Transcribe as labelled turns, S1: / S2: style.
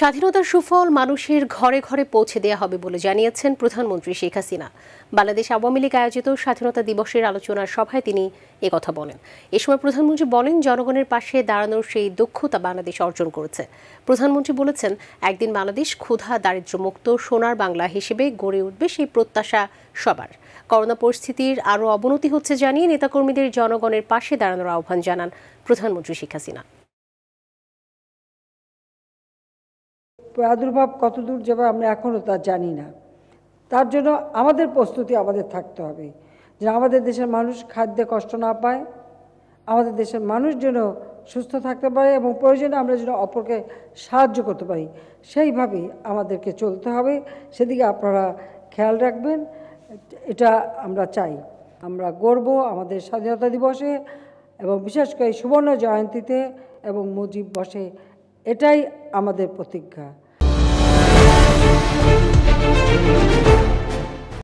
S1: স্বাধীনতার সুফল মানুষের ঘরে ঘরে পৌঁছে দেয়া হবে বলে জানিয়েছেন প্রধানমন্ত্রী শেখ হাসিনা বাংলাদেশ আওয়ামী লীগ আয়োজিত স্বাধীনতা দিবসের আলোচনার সভায় তিনি কথা বলেন এ সময় প্রধানমন্ত্রী বলেন জনগণের পাশে দাঁড়ানোর সেই দক্ষতা বাংলাদেশ অর্জন করেছে প্রধানমন্ত্রী বলেছেন একদিন বাংলাদেশ ক্ষুধা দারিদ্র্যমুক্ত সোনার বাংলা হিসেবে গড়ে উঠবে সেই প্রত্যাশা সবার করোনা পরিস্থিতির আরও অবনতি হচ্ছে জানিয়ে নেতাকর্মীদের জনগণের পাশে
S2: দাঁড়ানোর আহ্বান জানান প্রধানমন্ত্রী শেখ হাসিনা
S3: প্রাদুর্ভাব কতদূর যাবে আমরা এখনও তা জানি না তার জন্য আমাদের প্রস্তুতি আমাদের থাকতে হবে যে আমাদের দেশের মানুষ খাদ্যে কষ্ট না পায় আমাদের দেশের মানুষ যেন সুস্থ থাকতে পারে এবং প্রয়োজনে আমরা যেন অপরকে সাহায্য করতে পারি সেইভাবেই আমাদেরকে চলতে হবে সেদিকে আপনারা খেয়াল রাখবেন এটা আমরা চাই আমরা গর্ব আমাদের স্বাধীনতা দিবসে এবং বিশেষ করে সুবর্ণ জয়ন্তীতে এবং মুজিব বসে এটাই আমাদের প্রতিজ্ঞা